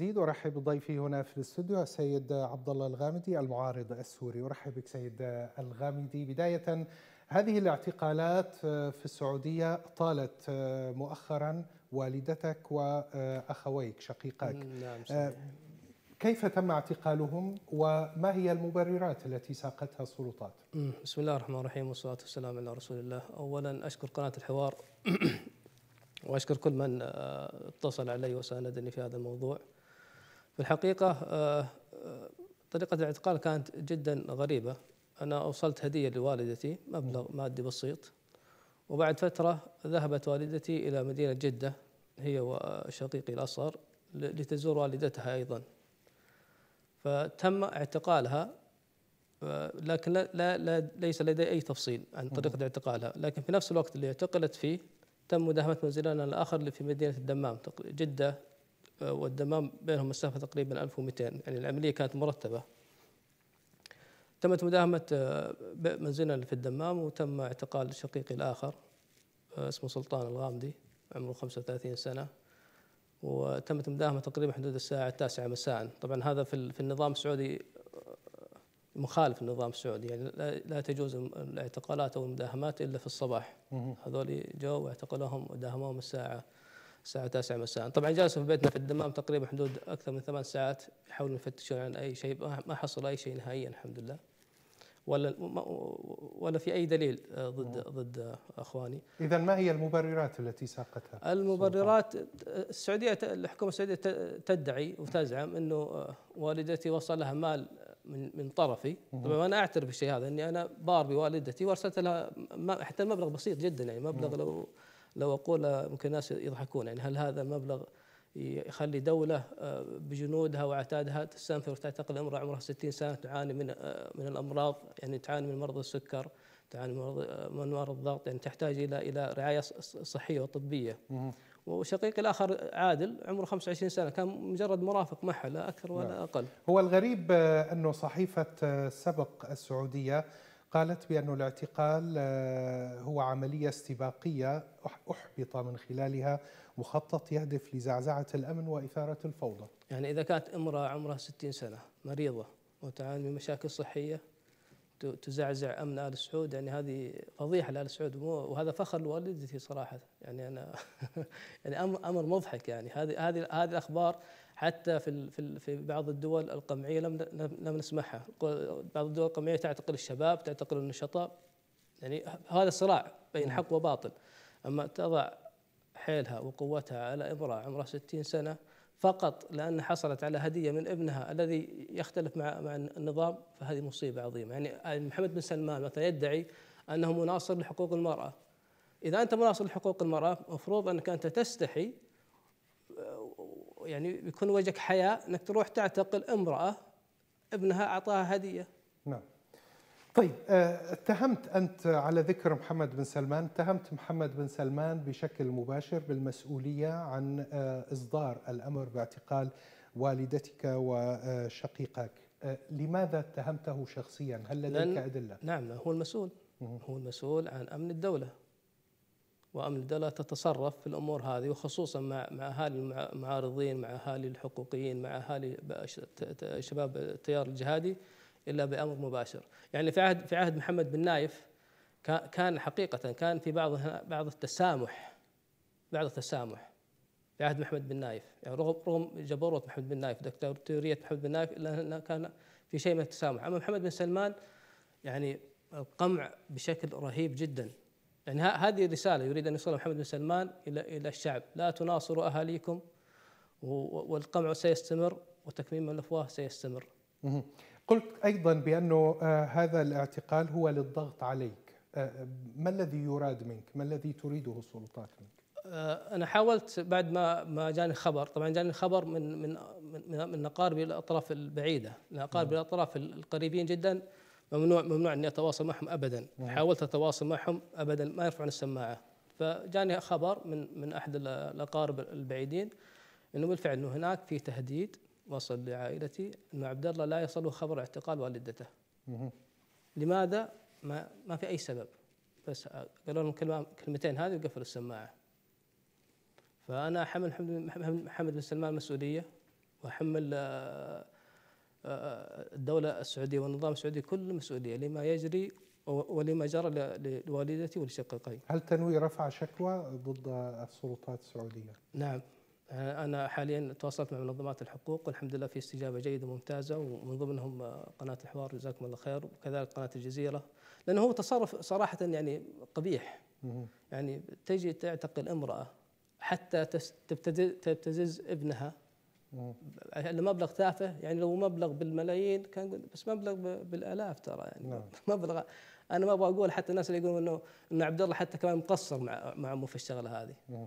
جديد ارحب بضيفي هنا في الاستوديو السيد عبد الله الغامدي المعارض السوري ارحب بك سيد الغامدي بدايه هذه الاعتقالات في السعوديه طالت مؤخرا والدتك واخويك شقيقك نعم آه، كيف تم اعتقالهم وما هي المبررات التي ساقتها السلطات؟ بسم الله الرحمن الرحيم والصلاه والسلام على رسول الله، اولا اشكر قناه الحوار واشكر كل من آه، اتصل علي وساندني في هذا الموضوع. في الحقيقة آه، آه، طريقة الاعتقال كانت جدا غريبة أنا أوصلت هدية لوالدتي مبلغ مادي بسيط وبعد فترة ذهبت والدتي إلى مدينة جدة هي وشقيقي الأصغر لتزور والدتها أيضا فتم اعتقالها آه، لكن لا, لا, ليس لدي أي تفصيل عن طريقة اعتقالها لكن في نفس الوقت اللي اعتقلت فيه تم مداهمة منزلنا الآخر اللي في مدينة الدمام جدة والدمام بينهم مسافة تقريبا 1200 يعني العملية كانت مرتبة تمت مداهمة آه، منزلنا في الدمام وتم اعتقال شقيقي الآخر آه، اسمه سلطان الغامدي عمره 35 سنة وتمت مداهمة تقريبا حدود الساعة التاسعة مساء طبعا هذا في النظام السعودي آه، مخالف النظام السعودي يعني لا تجوز الاعتقالات أو المداهمات إلا في الصباح هذول جو واعتقلوهم وداهموهم الساعة الساعة 9 مساء طبعا جلسوا في بيتنا في الدمام تقريبا حدود أكثر من ثمان ساعات يحاولون يفتشون عن أي شيء ما حصل أي شيء نهائيا الحمد لله ولا ولا في اي دليل آه، ضد نعم. ضد اخواني. اذا ما هي المبررات التي ساقتها؟ المبررات السعوديه الحكومه السعوديه تدعي وتزعم انه آه، والدتي وصل لها مال من من طرفي، طبعا انا اعترف بالشيء هذا اني انا بار بوالدتي وارسلت لها حتى المبلغ بسيط جدا يعني مبلغ لو لو اقول ممكن الناس يضحكون يعني هل هذا المبلغ يخلي دولة آه، بجنودها وعتادها تستنفر وتعتقل امرأة عمرها 60 سنة تعاني من آه، من الأمراض يعني تعاني من مرض السكر تعاني من مرض آه، الضغط يعني تحتاج إلى إلى رعاية صحية وطبية وشقيق الآخر عادل عمره 25 سنة كان مجرد مرافق معها لا أكثر ولا نعم. أقل هو الغريب أنه صحيفة سبق السعودية قالت بأن الاعتقال آه، هو عملية استباقية أحبط من خلالها مخطط يهدف لزعزعة الأمن وإثارة الفوضى يعني إذا كانت امرأة عمرها 60 سنة مريضة وتعاني من مشاكل صحية تزعزع أمن آل سعود يعني هذه فضيحة لآل سعود وهذا فخر لوالدتي صراحة يعني أنا يعني أمر مضحك يعني هذه هذه هذه الأخبار حتى في في في بعض الدول القمعيه لم لم نسمعها بعض الدول القمعيه تعتقل الشباب تعتقل النشطاء يعني هذا صراع بين حق نعم. وباطل اما تضع حيلها وقوتها على امراه عمرها 60 سنه فقط لان حصلت على هديه من ابنها الذي يختلف مع مع النظام فهذه مصيبه عظيمه يعني محمد بن سلمان مثلا يدعي انه مناصر لحقوق المراه اذا انت مناصر لحقوق المراه المفروض انك انت تستحي يعني بيكون وجهك حياء انك تروح تعتقل امراه ابنها اعطاها هديه. نعم. طيب آه، اتهمت انت على ذكر محمد بن سلمان، اتهمت محمد بن سلمان بشكل مباشر بالمسؤوليه عن آه، اصدار الامر باعتقال والدتك وشقيقك. آه، لماذا اتهمته شخصيا؟ هل لديك ادله؟ نعم هو المسؤول. هو المسؤول عن امن الدوله. وامن الدوله تتصرف في الامور هذه وخصوصا مع مع اهالي المعارضين مع اهالي الحقوقيين مع اهالي شباب التيار الجهادي الا بامر مباشر يعني في عهد في عهد محمد بن نايف كان حقيقه كان في بعض بعض التسامح بعض التسامح في عهد محمد بن نايف يعني رغم رغم جبروت محمد بن نايف ودكتاتوريه محمد بن نايف الا انه كان في شيء من التسامح اما محمد بن سلمان يعني القمع بشكل رهيب جدا لأن يعني هذه رسالة يريد أن يوصلها محمد بن سلمان إلى إلى الشعب لا تناصروا أهاليكم والقمع سيستمر وتكميم الأفواه سيستمر قلت أيضا بأنه آه، هذا الاعتقال هو للضغط عليك آه، ما الذي يراد منك ما الذي تريده السلطات منك آه، انا حاولت بعد ما ما جاني خبر طبعا جاني الخبر من من من من اقاربي الاطراف البعيده من اقاربي نعم. الاطراف القريبين جدا ممنوع ممنوع اني اتواصل معهم ابدا نعم. حاولت اتواصل معهم ابدا ما يرفعون السماعه فجاني خبر من من احد الاقارب البعيدين انه بالفعل انه هناك في تهديد وصل لعائلتي انه عبد الله لا يصله خبر اعتقال والدته. لماذا؟ ما ما في اي سبب بس قالوا لهم كلمه كلمتين هذه وقفلوا السماعه. فانا احمل حمد حمد بن سلمان مسؤوليه واحمل آه، الدولة السعودية والنظام السعودي كل مسؤولية لما يجري ولما جرى لوالدتي ولشقيقي. هل تنوي رفع شكوى ضد السلطات السعودية؟ نعم أنا حاليا تواصلت مع منظمات الحقوق والحمد لله في استجابة جيدة وممتازة ومن ضمنهم قناة الحوار جزاكم الله خير وكذلك قناة الجزيرة لأنه هو تصرف صراحة يعني قبيح يعني تجي تعتقل امرأة حتى تبتز ابنها لأنه يعني مبلغ تافه يعني لو مبلغ بالملايين كان بس مبلغ بالالاف ترى يعني نعم. مبلغ انا ما ابغى اقول حتى الناس اللي يقولون انه انه عبد الله حتى كمان مقصر مع مع امه في الشغله هذه. نعم.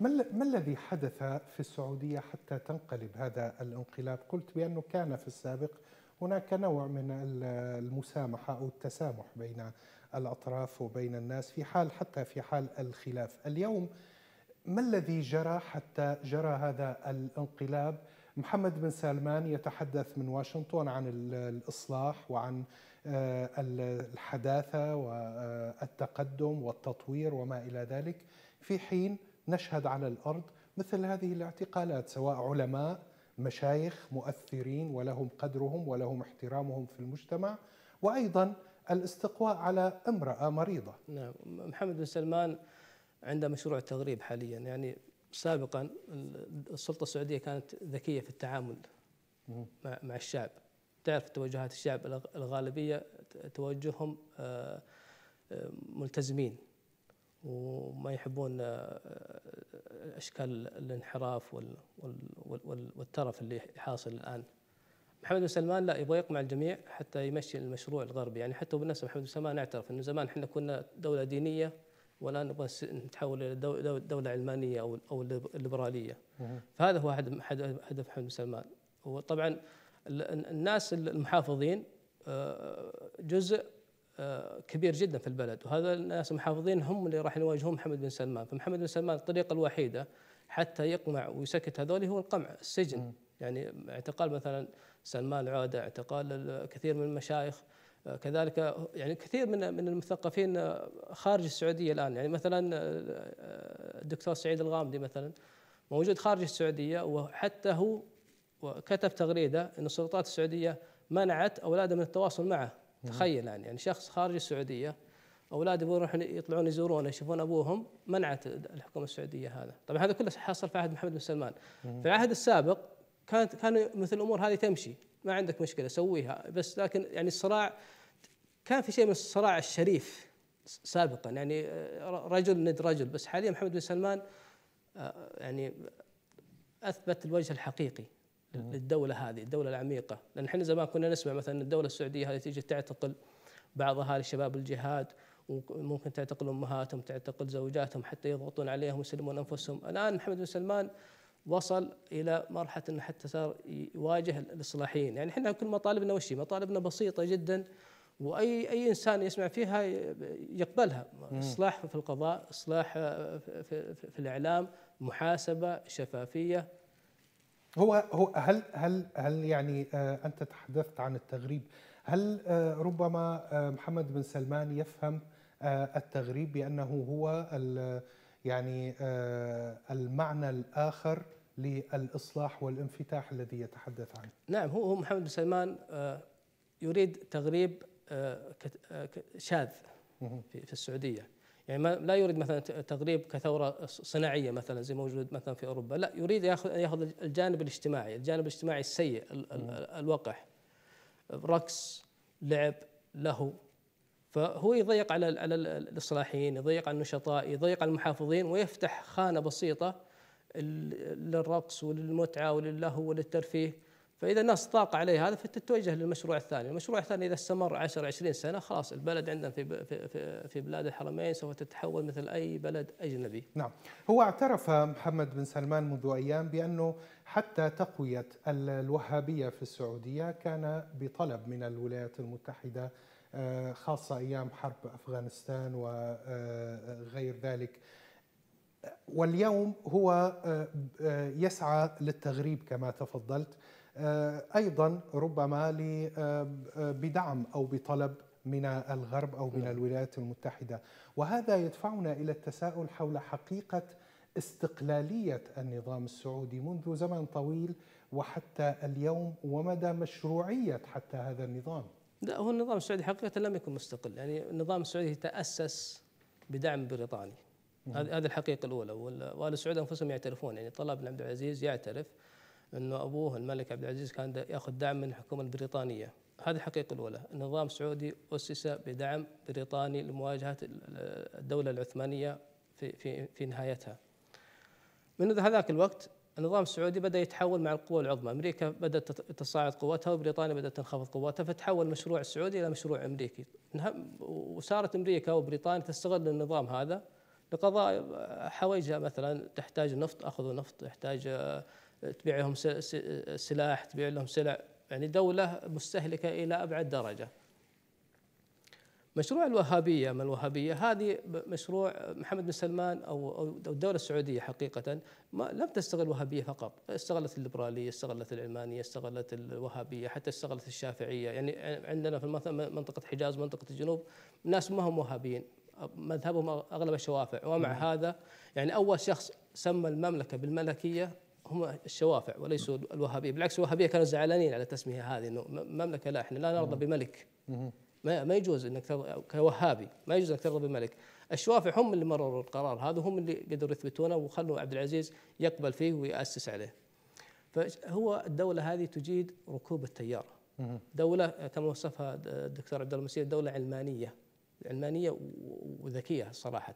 ما ما الذي حدث في السعوديه حتى تنقلب هذا الانقلاب؟ قلت بانه كان في السابق هناك نوع من المسامحه او التسامح بين الاطراف وبين الناس في حال حتى في حال الخلاف، اليوم ما الذي جرى حتى جرى هذا الانقلاب محمد بن سلمان يتحدث من واشنطن عن الاصلاح وعن آه، الحداثه والتقدم والتطوير وما الى ذلك في حين نشهد على الارض مثل هذه الاعتقالات سواء علماء مشايخ مؤثرين ولهم قدرهم ولهم احترامهم في المجتمع وايضا الاستقواء على امراه مريضه نعم محمد بن سلمان عنده مشروع تغريب حاليا يعني سابقا السلطة السعودية كانت ذكية في التعامل مع, الشعب تعرف توجهات الشعب الغالبية توجههم آه، آه، ملتزمين وما يحبون آه، اشكال الانحراف والترف اللي حاصل الان. محمد بن سلمان لا يبغى يقمع الجميع حتى يمشي المشروع الغربي، يعني حتى بالنسبة محمد بن سلمان اعترف انه زمان احنا كنا دوله دينيه ولا نبغى نتحول الى دوله علمانيه او او ليبراليه فهذا هو احد هدف محمد بن سلمان وطبعا الناس المحافظين آه، جزء آه، كبير جدا في البلد وهذا الناس المحافظين هم اللي راح يواجهون محمد بن سلمان فمحمد بن سلمان الطريقه الوحيده حتى يقمع ويسكت هذول هو القمع السجن يعني اعتقال مثلا سلمان العوده اعتقال كثير من المشايخ كذلك يعني كثير من من المثقفين خارج السعوديه الان يعني مثلا الدكتور آه، آه، سعيد الغامدي مثلا موجود خارج السعوديه وحتى هو كتب تغريده ان السلطات السعوديه منعت اولاده من التواصل معه نعم. تخيل يعني يعني شخص خارج السعوديه اولاده يروحون يطلعون يزورونه يشوفون ابوهم منعت الحكومه السعوديه هذا، طبعا هذا كله حصل في عهد محمد بن سلمان. نعم. في العهد السابق كانت كان مثل الامور هذه تمشي ما عندك مشكله سويها بس لكن يعني الصراع كان في شيء من الصراع الشريف سابقا يعني آه، رجل ند رجل بس حاليا محمد بن سلمان آه، يعني اثبت الوجه الحقيقي للدولة هذه الدولة العميقة لأن احنا زمان كنا نسمع مثلا الدولة السعودية هذه تيجي تعتقل بعض أهالي شباب الجهاد وممكن تعتقل أمهاتهم تعتقل زوجاتهم حتى يضغطون عليهم ويسلمون أنفسهم الآن محمد بن سلمان وصل إلى مرحلة أنه حتى صار يواجه الإصلاحيين يعني احنا كل مطالبنا وش مطالبنا بسيطة جدا واي اي انسان يسمع فيها يقبلها اصلاح في القضاء اصلاح في, في, في الاعلام محاسبه شفافيه هو هو هل هل هل يعني آه، انت تحدثت عن التغريب هل آه، ربما آه، محمد بن سلمان يفهم التغريب بانه هو يعني المعنى الاخر للاصلاح والانفتاح الذي يتحدث عنه نعم هو محمد بن سلمان يريد تغريب شاذ في السعوديه يعني ما لا يريد مثلا تغريب كثوره صناعيه مثلا زي موجود مثلا في اوروبا لا يريد ياخذ ياخذ الجانب الاجتماعي الجانب الاجتماعي السيء الوقح رقص لعب لهو فهو يضيق على على الاصلاحيين يضيق على النشطاء يضيق على المحافظين ويفتح خانه بسيطه للرقص وللمتعه وللهو وللترفيه فاذا الناس طاق عليه هذا فتتوجه للمشروع الثاني، المشروع الثاني اذا استمر 10 20 سنه خلاص البلد عندنا في في في بلاد الحرمين سوف تتحول مثل اي بلد اجنبي. نعم، هو اعترف محمد بن سلمان منذ ايام بانه حتى تقويه الوهابيه في السعوديه كان بطلب من الولايات المتحده آه، خاصه ايام حرب افغانستان وغير آه، ذلك. واليوم هو آه، يسعى للتغريب كما تفضلت آه، ايضا ربما آه، آه، بدعم او بطلب من الغرب او من نعم. الولايات المتحده وهذا يدفعنا الى التساؤل حول حقيقه استقلاليه النظام السعودي منذ زمن طويل وحتى اليوم ومدى مشروعيه حتى هذا النظام لا هو النظام السعودي حقيقه لم يكن مستقل يعني النظام السعودي تاسس بدعم بريطاني نعم. هذه الحقيقه الاولى وال... وال... انفسهم يعترفون يعني طلاب بن عبد العزيز يعترف انه ابوه الملك عبد العزيز كان ياخذ دعم من الحكومه البريطانيه هذه الحقيقه الاولى النظام السعودي اسس بدعم بريطاني لمواجهه الدوله العثمانيه في في في نهايتها من هذاك الوقت النظام السعودي بدا يتحول مع القوى العظمى، امريكا بدات تصاعد قوتها وبريطانيا بدات تنخفض قوتها فتحول المشروع السعودي الى مشروع امريكي، وصارت امريكا وبريطانيا تستغل النظام هذا لقضاء حوايجها مثلا تحتاج نفط اخذوا نفط، تحتاج آه، تبيع لهم سلاح تبيع لهم سلع يعني دولة مستهلكة إلى أبعد درجة مشروع الوهابية ما الوهابية هذه مشروع محمد بن سلمان أو الدولة السعودية حقيقة ما لم تستغل الوهابية فقط استغلت الليبرالية استغلت العلمانية استغلت الوهابية حتى استغلت الشافعية يعني عندنا في منطقة الحجاز منطقة الجنوب ناس ما هم وهابيين مذهبهم أغلب الشوافع ومع هذا يعني أول شخص سمى المملكة بالملكية هم الشوافع وليسوا الوهابيه بالعكس الوهابيه كانوا زعلانين على التسميه هذه انه مملكه لا احنا لا نرضى بملك ما ما يجوز انك ترضى كوهابي ما يجوز انك ترضى بملك الشوافع هم اللي مرروا القرار هذا هم اللي قدروا يثبتونه وخلوا عبد العزيز يقبل فيه ويأسس عليه فهو الدوله هذه تجيد ركوب التيار دوله كما وصفها الدكتور عبد المسير دوله علمانيه علمانيه وذكيه صراحه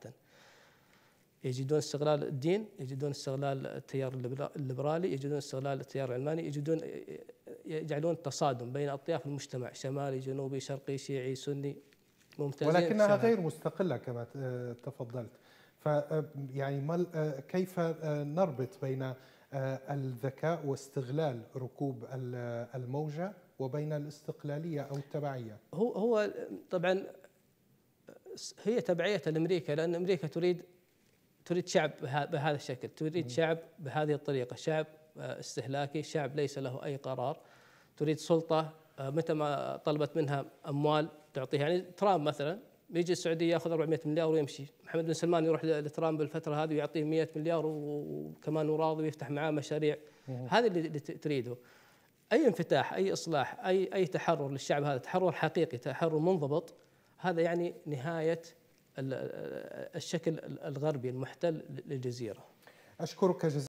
يجدون استغلال الدين يجدون استغلال التيار الليبرالي يجدون استغلال التيار العلماني يجدون يجعلون تصادم بين أطياف المجتمع شمالي جنوبي شرقي شيعي سني ممتازين ولكنها غير مستقلة كما تفضلت ف يعني كيف نربط بين الذكاء واستغلال ركوب الموجة وبين الاستقلالية أو التبعية هو هو طبعا هي تبعية لأمريكا لأن أمريكا تريد تريد شعب بهذا الشكل تريد شعب بهذه الطريقة شعب آه، استهلاكي شعب ليس له أي قرار تريد سلطة آه، متى ما طلبت منها أموال تعطيها يعني ترامب مثلا يجي السعودية ياخذ 400 مليار ويمشي محمد بن سلمان يروح لترامب الفترة هذه ويعطيه 100 مليار وكمان وراضي ويفتح معاه مشاريع هذا اللي تريده أي انفتاح أي إصلاح أي أي تحرر للشعب هذا تحرر حقيقي تحرر منضبط هذا يعني نهاية الشكل الغربي المحتل للجزيرة أشكرك جزيلا